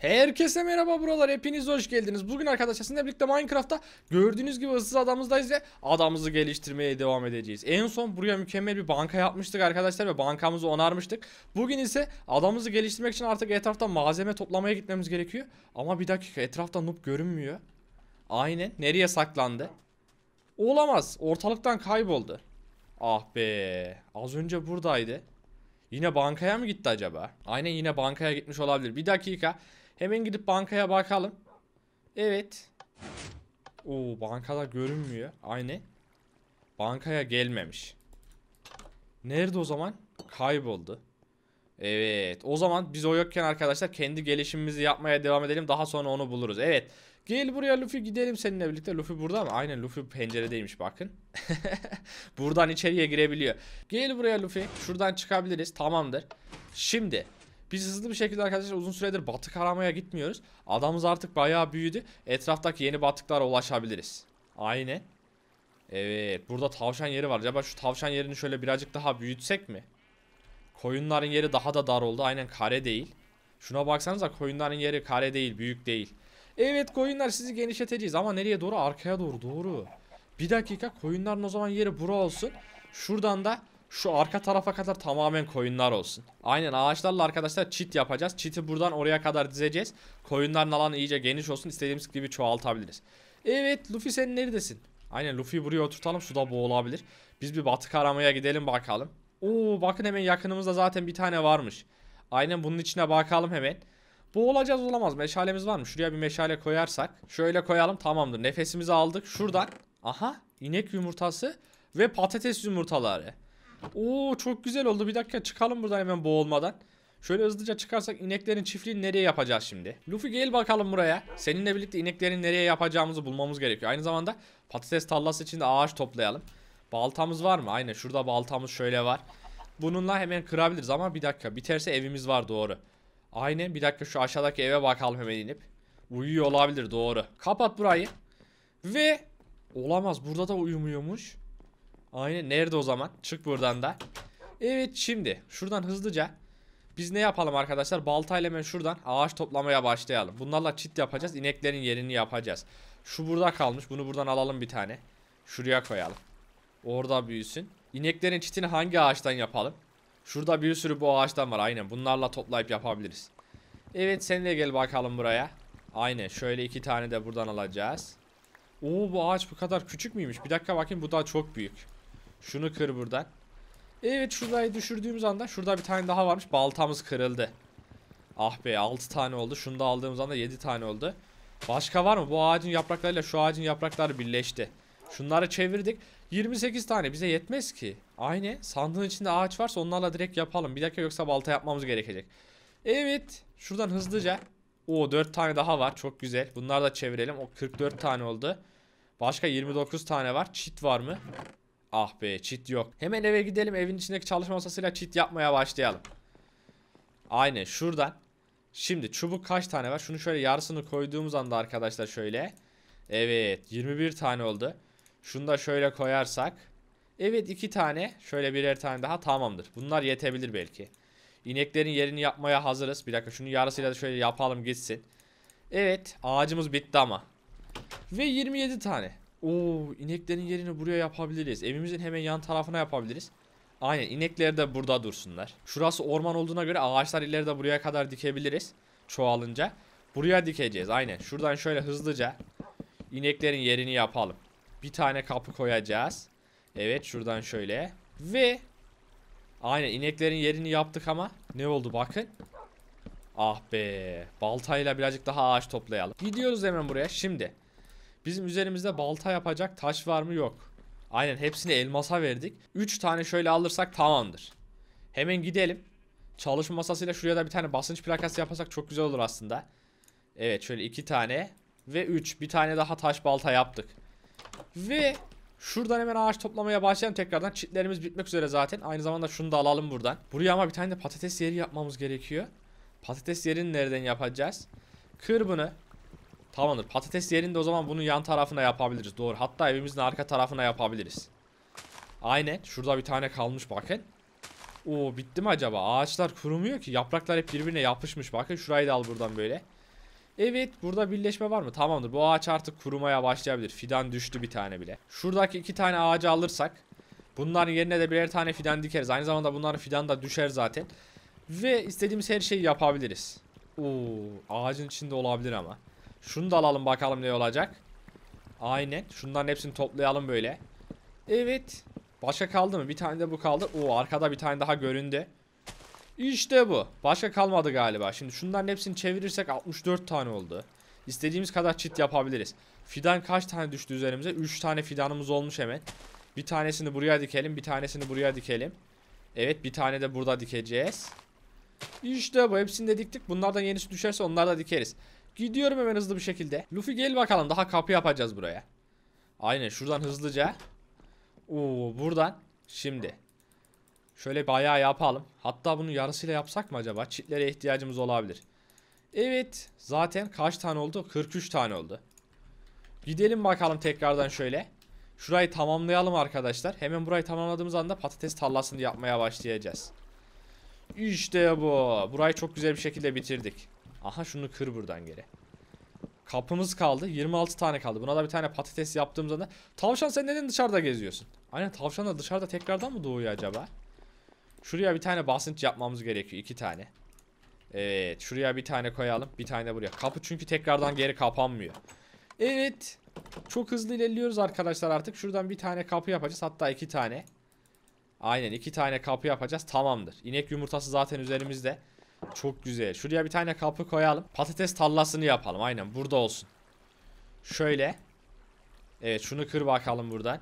Herkese merhaba buralar hepiniz hoş geldiniz. Bugün arkadaşlar sizinle birlikte Minecraft'ta gördüğünüz gibi ıssız adamızdayız ve adamımızı geliştirmeye devam edeceğiz. En son buraya mükemmel bir banka yapmıştık arkadaşlar ve bankamızı onarmıştık. Bugün ise adamımızı geliştirmek için artık etrafta malzeme toplamaya gitmemiz gerekiyor. Ama bir dakika etrafta noob görünmüyor. Aynen nereye saklandı? Olamaz ortalıktan kayboldu. Ah be az önce buradaydı. Yine bankaya mı gitti acaba? Aynen yine bankaya gitmiş olabilir. Bir dakika. Hemen gidip bankaya bakalım. Evet. Oo bankada görünmüyor. Aynı. Bankaya gelmemiş. Nerede o zaman? Kayboldu. Evet. O zaman biz o yokken arkadaşlar kendi gelişimimizi yapmaya devam edelim. Daha sonra onu buluruz. Evet. Gel buraya Luffy gidelim seninle birlikte. Luffy burada mı? Aynen Luffy penceredeymiş bakın. Buradan içeriye girebiliyor. Gel buraya Luffy. Şuradan çıkabiliriz. Tamamdır. Şimdi biz hızlı bir şekilde arkadaşlar uzun süredir batık aramaya gitmiyoruz. Adamız artık bayağı büyüdü. Etraftaki yeni batıklara ulaşabiliriz. Aynen. Evet burada tavşan yeri var. Acaba şu tavşan yerini şöyle birazcık daha büyütsek mi? Koyunların yeri daha da dar oldu. Aynen kare değil. Şuna baksanıza koyunların yeri kare değil büyük değil. Evet koyunlar sizi genişleteceğiz ama nereye doğru arkaya doğru doğru. Bir dakika koyunların o zaman yeri bura olsun. Şuradan da şu arka tarafa kadar tamamen koyunlar olsun. Aynen ağaçlarla arkadaşlar çit yapacağız. Çiti buradan oraya kadar dizeceğiz. Koyunların alanı iyice geniş olsun. İstediğimiz gibi çoğaltabiliriz. Evet Luffy sen neredesin? Aynen Luffy'yi buraya oturtalım. Suda boğulabilir. Biz bir batık aramaya gidelim bakalım. Oo bakın hemen yakınımızda zaten bir tane varmış. Aynen bunun içine bakalım hemen. Boğulacağız olacağız olamaz. Meşalemiz var mı? Şuraya bir meşale koyarsak. Şöyle koyalım tamamdır. Nefesimizi aldık. Şuradan. Aha inek yumurtası ve patates yumurtaları. Oo çok güzel oldu. Bir dakika çıkalım buradan hemen boğulmadan. Şöyle hızlıca çıkarsak ineklerin çiftliğini nereye yapacağız şimdi? Luffy gel bakalım buraya. Seninle birlikte ineklerin nereye yapacağımızı bulmamız gerekiyor. Aynı zamanda patates tallası için de ağaç toplayalım. Baltamız var mı? Aynen şurada baltamız şöyle var. Bununla hemen kırabiliriz ama bir dakika biterse evimiz var doğru. Aynen bir dakika şu aşağıdaki eve bakalım hemen inip. Uyuyor olabilir doğru. Kapat burayı. Ve olamaz burada da uyumuyormuş. Aynen nerede o zaman? Çık buradan da. Evet şimdi şuradan hızlıca biz ne yapalım arkadaşlar? Baltayla hemen şuradan ağaç toplamaya başlayalım. Bunlarla çit yapacağız. ineklerin yerini yapacağız. Şu burada kalmış. Bunu buradan alalım bir tane. Şuraya koyalım. Orada büyüsün. İneklerin çitini hangi ağaçtan yapalım? Şurada bir sürü bu ağaçtan var. Aynen bunlarla toplayıp yapabiliriz. Evet sen de gel bakalım buraya. Aynen şöyle iki tane de buradan alacağız. Oo bu ağaç bu kadar küçük müymüş? Bir dakika bakayım bu daha çok büyük. Şunu kır buradan. Evet şurayı düşürdüğümüz anda şurada bir tane daha varmış. Baltamız kırıldı. Ah be 6 tane oldu. Şunu da aldığımız anda 7 tane oldu. Başka var mı? Bu ağacın yapraklarıyla şu ağacın yaprakları birleşti. Şunları çevirdik. 28 tane bize yetmez ki. Aynı sandığın içinde ağaç varsa onlarla direkt yapalım. Bir dakika yoksa balta yapmamız gerekecek. Evet. Şuradan hızlıca. O, 4 tane daha var. Çok güzel. Bunları da çevirelim. O 44 tane oldu. Başka 29 tane var. Çit var mı? Ah be cheat yok. Hemen eve gidelim evin içindeki çalışma masasıyla cheat yapmaya başlayalım. Aynen şuradan. Şimdi çubuk kaç tane var? Şunu şöyle yarısını koyduğumuz anda arkadaşlar şöyle. Evet 21 tane oldu. Şunu da şöyle koyarsak. Evet 2 tane. Şöyle birer tane daha tamamdır. Bunlar yetebilir belki. İneklerin yerini yapmaya hazırız. Bir dakika şunu yarısıyla da şöyle yapalım gitsin. Evet ağacımız bitti ama. Ve 27 tane. Oo ineklerin yerini buraya yapabiliriz. Evimizin hemen yan tarafına yapabiliriz. Aynen inekler de burada dursunlar. Şurası orman olduğuna göre ağaçlar ileride buraya kadar dikebiliriz. Çoğalınca. Buraya dikeceğiz aynen. Şuradan şöyle hızlıca ineklerin yerini yapalım. Bir tane kapı koyacağız. Evet şuradan şöyle. Ve aynen ineklerin yerini yaptık ama ne oldu bakın. Ah be. Baltayla birazcık daha ağaç toplayalım. Gidiyoruz hemen buraya. Şimdi Bizim üzerimizde balta yapacak taş var mı yok. Aynen hepsini elmasa verdik. 3 tane şöyle alırsak tamamdır. Hemen gidelim. Çalışma masasıyla şuraya da bir tane basınç plakası yapasak çok güzel olur aslında. Evet şöyle 2 tane ve 3. Bir tane daha taş balta yaptık. Ve şuradan hemen ağaç toplamaya başlayalım tekrardan. Çitlerimiz bitmek üzere zaten. Aynı zamanda şunu da alalım buradan. Buraya ama bir tane de patates yeri yapmamız gerekiyor. Patates yerini nereden yapacağız? Kır bunu. Tamamdır. Patates yerinde o zaman bunu yan tarafına yapabiliriz. Doğru. Hatta evimizin arka tarafına yapabiliriz. Aynen. Şurada bir tane kalmış bakın. Oo bitti mi acaba? Ağaçlar kurumuyor ki. Yapraklar hep birbirine yapışmış. Bakın şurayı da al buradan böyle. Evet burada birleşme var mı? Tamamdır. Bu ağaç artık kurumaya başlayabilir. Fidan düştü bir tane bile. Şuradaki iki tane ağacı alırsak. Bunların yerine de birer tane fidan dikeriz. Aynı zamanda bunların fidan da düşer zaten. Ve istediğimiz her şeyi yapabiliriz. Oo, ağacın içinde olabilir ama. Şunu da alalım bakalım ne olacak. Aynen. Şunların hepsini toplayalım böyle. Evet. Başka kaldı mı? Bir tane de bu kaldı. Oo arkada bir tane daha göründü. İşte bu. Başka kalmadı galiba. Şimdi şunların hepsini çevirirsek 64 tane oldu. İstediğimiz kadar çit yapabiliriz. Fidan kaç tane düştü üzerimize? 3 tane fidanımız olmuş hemen. Bir tanesini buraya dikelim. Bir tanesini buraya dikelim. Evet bir tane de burada dikeceğiz. İşte bu. Hepsini de diktik. Bunlardan yenisi düşerse onları da dikeriz. Gidiyorum hemen hızlı bir şekilde. Luffy gel bakalım daha kapı yapacağız buraya. Aynen şuradan hızlıca. Oo buradan. Şimdi. Şöyle bayağı yapalım. Hatta bunu yarısıyla yapsak mı acaba? Çitlere ihtiyacımız olabilir. Evet. Zaten kaç tane oldu? 43 tane oldu. Gidelim bakalım tekrardan şöyle. Şurayı tamamlayalım arkadaşlar. Hemen burayı tamamladığımız anda patates tarlasını yapmaya başlayacağız. İşte bu. Burayı çok güzel bir şekilde bitirdik. Aha şunu kır buradan geri. Kapımız kaldı. 26 tane kaldı. Buna da bir tane patates yaptığımızda da... Tavşan sen neden dışarıda geziyorsun? Aynen tavşan da dışarıda tekrardan mı doğuyor acaba? Şuraya bir tane basınç yapmamız gerekiyor. iki tane. Evet. Şuraya bir tane koyalım. Bir tane buraya. Kapı çünkü tekrardan geri kapanmıyor. Evet. Çok hızlı ilerliyoruz arkadaşlar artık. Şuradan bir tane kapı yapacağız. Hatta iki tane. Aynen iki tane kapı yapacağız. Tamamdır. İnek yumurtası zaten üzerimizde. Çok güzel. Şuraya bir tane kapı koyalım. Patates tallasını yapalım. Aynen burada olsun. Şöyle. Evet şunu kır bakalım buradan.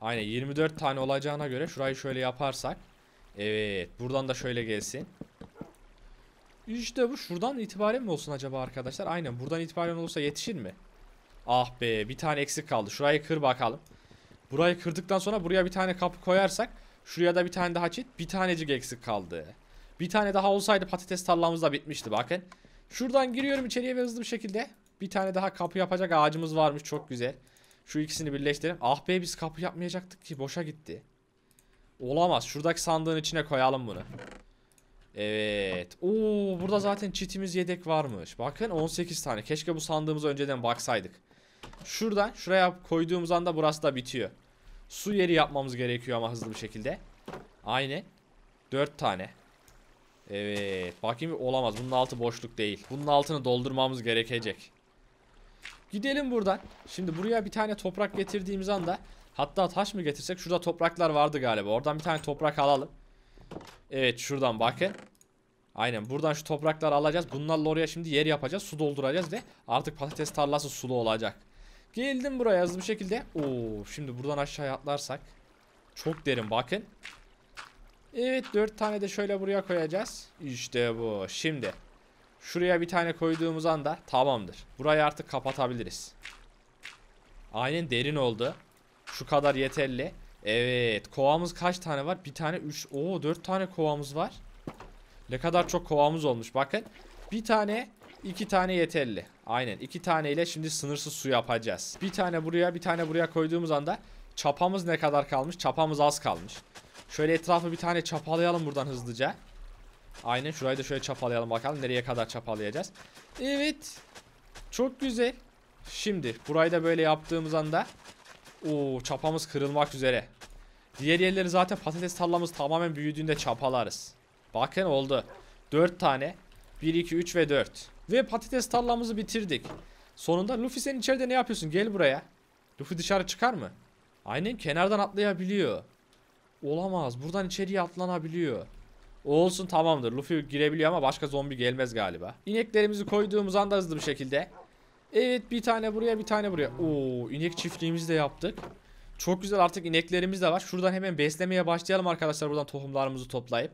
Aynen 24 tane olacağına göre şurayı şöyle yaparsak. Evet buradan da şöyle gelsin. İşte bu şuradan itibaren mi olsun acaba arkadaşlar? Aynen buradan itibaren olursa yetişir mi? Ah be bir tane eksik kaldı. Şurayı kır bakalım. Burayı kırdıktan sonra buraya bir tane kapı koyarsak. Şuraya da bir tane daha çit. Bir tanecik eksik kaldı. Bir tane daha olsaydı patates tarlamız da bitmişti bakın. Şuradan giriyorum içeriye ve hızlı bir şekilde. Bir tane daha kapı yapacak ağacımız varmış çok güzel. Şu ikisini birleştirelim. Ah be biz kapı yapmayacaktık ki boşa gitti. Olamaz. Şuradaki sandığın içine koyalım bunu. Evet. Oo burada zaten çitimiz yedek varmış. Bakın 18 tane. Keşke bu sandığımıza önceden baksaydık. Şuradan şuraya koyduğumuz anda burası da bitiyor. Su yeri yapmamız gerekiyor ama hızlı bir şekilde. Aynen. 4 tane. Evet. Bakayım olamaz. Bunun altı boşluk değil. Bunun altını doldurmamız gerekecek. Gidelim buradan. Şimdi buraya bir tane toprak getirdiğimiz anda hatta taş mı getirsek şurada topraklar vardı galiba. Oradan bir tane toprak alalım. Evet şuradan bakın. Aynen buradan şu toprakları alacağız. Bunlarla oraya şimdi yer yapacağız. Su dolduracağız ve artık patates tarlası sulu olacak. Geldim buraya hızlı bir şekilde. Oo, şimdi buradan aşağıya atlarsak çok derin bakın. Evet dört tane de şöyle buraya koyacağız. İşte bu. Şimdi şuraya bir tane koyduğumuz anda tamamdır. Burayı artık kapatabiliriz. Aynen derin oldu. Şu kadar yeterli. Evet kovamız kaç tane var? Bir tane üç, Oo dört tane kovamız var. Ne kadar çok kovamız olmuş bakın. Bir tane iki tane yeterli. Aynen iki taneyle şimdi sınırsız su yapacağız. Bir tane buraya bir tane buraya koyduğumuz anda çapamız ne kadar kalmış? Çapamız az kalmış. Şöyle etrafı bir tane çapalayalım buradan hızlıca. Aynen şurayı da şöyle çapalayalım bakalım nereye kadar çapalayacağız. Evet. Çok güzel. Şimdi burayı da böyle yaptığımız anda o çapamız kırılmak üzere. Diğer yerleri zaten patates tarlamız tamamen büyüdüğünde çapalarız. Bakın oldu. 4 tane. 1, 2, 3 ve 4. Ve patates tarlamızı bitirdik. Sonunda Luffy sen içeride ne yapıyorsun? Gel buraya. Luffy dışarı çıkar mı? Aynen kenardan atlayabiliyor. Olamaz. Buradan içeriye atlanabiliyor. Olsun tamamdır. Luffy girebiliyor ama başka zombi gelmez galiba. İneklerimizi koyduğumuz anda hızlı bir şekilde. Evet bir tane buraya bir tane buraya. Oo inek çiftliğimizi de yaptık. Çok güzel artık ineklerimiz de var. Şuradan hemen beslemeye başlayalım arkadaşlar buradan tohumlarımızı toplayıp.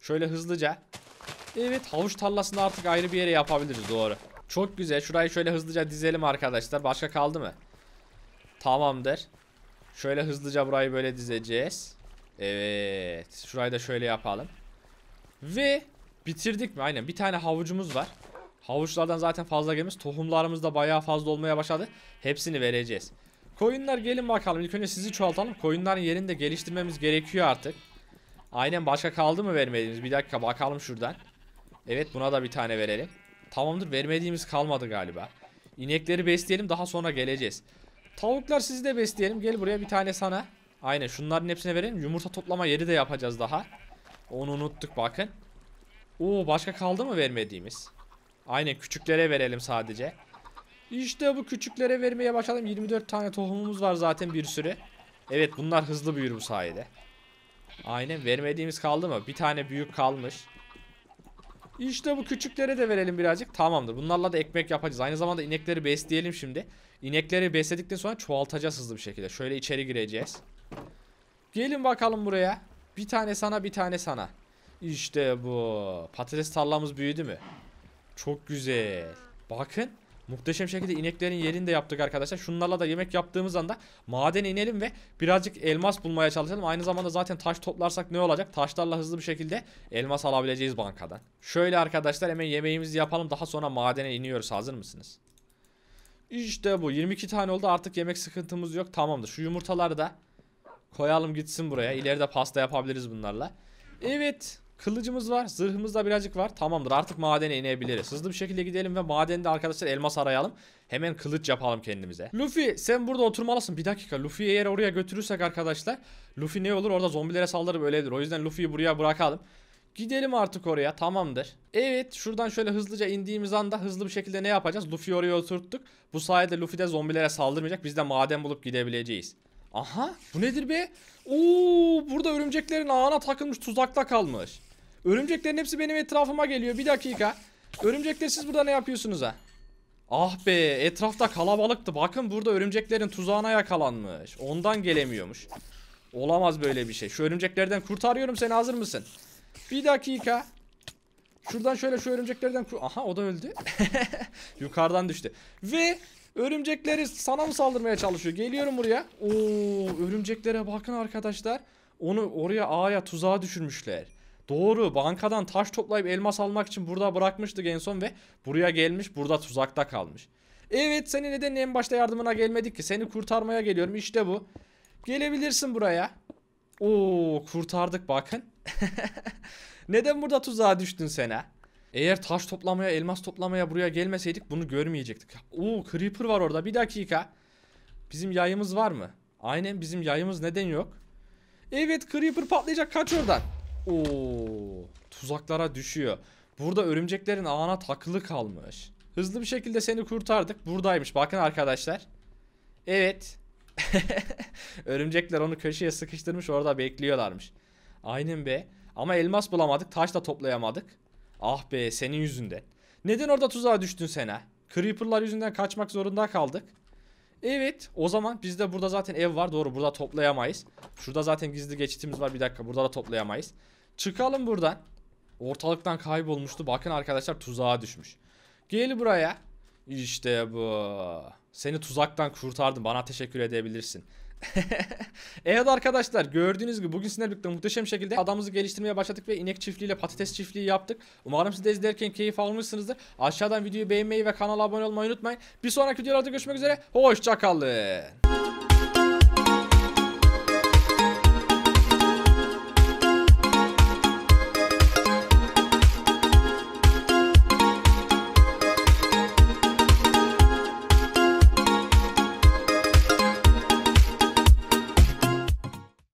Şöyle hızlıca. Evet havuç tarlasını artık ayrı bir yere yapabiliriz doğru. Çok güzel şurayı şöyle hızlıca dizelim arkadaşlar. Başka kaldı mı? Tamamdır. Şöyle hızlıca burayı böyle dizeceğiz. Evet. Şurayı da şöyle yapalım. Ve bitirdik mi? Aynen. Bir tane havucumuz var. Havuçlardan zaten fazla gelmiş. Tohumlarımız da bayağı fazla olmaya başladı. Hepsini vereceğiz. Koyunlar gelin bakalım. İlk önce sizi çoğaltalım. Koyunların yerini de geliştirmemiz gerekiyor artık. Aynen başka kaldı mı vermediğimiz? Bir dakika bakalım şuradan. Evet buna da bir tane verelim. Tamamdır vermediğimiz kalmadı galiba. İnekleri besleyelim daha sonra geleceğiz. Tavuklar sizi de besleyelim. Gel buraya bir tane sana. Aynen şunların hepsine verelim. Yumurta toplama yeri de yapacağız daha. Onu unuttuk bakın. Oo başka kaldı mı vermediğimiz? Aynen küçüklere verelim sadece. İşte bu küçüklere vermeye başladım. 24 tane tohumumuz var zaten bir sürü. Evet bunlar hızlı büyür bu sayede. Aynen vermediğimiz kaldı mı? Bir tane büyük kalmış. İşte bu küçüklere de verelim birazcık. Tamamdır. Bunlarla da ekmek yapacağız. Aynı zamanda inekleri besleyelim şimdi. İnekleri besledikten sonra çoğaltacağız hızlı bir şekilde. Şöyle içeri gireceğiz. Gelin bakalım buraya. Bir tane sana bir tane sana. İşte bu. Patates tarlamız büyüdü mü? Çok güzel. Bakın. Muhteşem şekilde ineklerin yerini de yaptık arkadaşlar. Şunlarla da yemek yaptığımız anda madene inelim ve birazcık elmas bulmaya çalışalım. Aynı zamanda zaten taş toplarsak ne olacak? Taşlarla hızlı bir şekilde elmas alabileceğiz bankadan. Şöyle arkadaşlar hemen yemeğimizi yapalım. Daha sonra madene iniyoruz. Hazır mısınız? İşte bu. 22 tane oldu. Artık yemek sıkıntımız yok. Tamamdır. Şu yumurtaları da Koyalım gitsin buraya. İleride pasta yapabiliriz bunlarla. Evet. Kılıcımız var. Zırhımız da birazcık var. Tamamdır artık madene inebiliriz. Hızlı bir şekilde gidelim ve madende arkadaşlar elmas arayalım. Hemen kılıç yapalım kendimize. Luffy sen burada oturmalısın. Bir dakika. Luffy'yi eğer oraya götürürsek arkadaşlar. Luffy ne olur orada zombilere saldırır böyledir. O yüzden Luffy'yi buraya bırakalım. Gidelim artık oraya tamamdır. Evet şuradan şöyle hızlıca indiğimiz anda hızlı bir şekilde ne yapacağız? Luffy'yi oraya oturttuk. Bu sayede Luffy de zombilere saldırmayacak. Biz de maden bulup gidebileceğiz. Aha bu nedir be? Oo burada örümceklerin ağına takılmış tuzakta kalmış. Örümceklerin hepsi benim etrafıma geliyor. Bir dakika. Örümcekler siz burada ne yapıyorsunuz ha? Ah be etrafta kalabalıktı. Bakın burada örümceklerin tuzağına yakalanmış. Ondan gelemiyormuş. Olamaz böyle bir şey. Şu örümceklerden kurtarıyorum seni hazır mısın? Bir dakika. Şuradan şöyle şu örümceklerden... Aha o da öldü. Yukarıdan düştü. Ve Örümcekleri sana mı saldırmaya çalışıyor? Geliyorum buraya. Oo, örümceklere bakın arkadaşlar. Onu oraya ağaya tuzağa düşürmüşler. Doğru bankadan taş toplayıp elmas almak için burada bırakmıştık en son ve buraya gelmiş burada tuzakta kalmış. Evet seni neden en başta yardımına gelmedik ki seni kurtarmaya geliyorum işte bu. Gelebilirsin buraya. Oo kurtardık bakın. neden burada tuzağa düştün sen ha? Eğer taş toplamaya, elmas toplamaya buraya gelmeseydik bunu görmeyecektik. Oo creeper var orada. Bir dakika. Bizim yayımız var mı? Aynen bizim yayımız neden yok? Evet creeper patlayacak. Kaç oradan. Oo tuzaklara düşüyor. Burada örümceklerin ağına takılı kalmış. Hızlı bir şekilde seni kurtardık. Buradaymış. Bakın arkadaşlar. Evet. Örümcekler onu köşeye sıkıştırmış orada bekliyorlarmış. Aynen be. Ama elmas bulamadık. Taş da toplayamadık. Ah be senin yüzünden. Neden orada tuzağa düştün sen ha? Creeper'lar yüzünden kaçmak zorunda kaldık. Evet o zaman bizde burada zaten ev var doğru burada toplayamayız. Şurada zaten gizli geçitimiz var bir dakika burada da toplayamayız. Çıkalım buradan. Ortalıktan kaybolmuştu bakın arkadaşlar tuzağa düşmüş. Gel buraya. İşte bu. Seni tuzaktan kurtardım bana teşekkür edebilirsin. evet arkadaşlar gördüğünüz gibi bugün sizlerle muhteşem şekilde adamımızı geliştirmeye başladık ve inek çiftliğiyle patates çiftliği yaptık. Umarım siz de izlerken keyif almışsınızdır. Aşağıdan videoyu beğenmeyi ve kanala abone olmayı unutmayın. Bir sonraki videolarda görüşmek üzere. Hoşçakalın.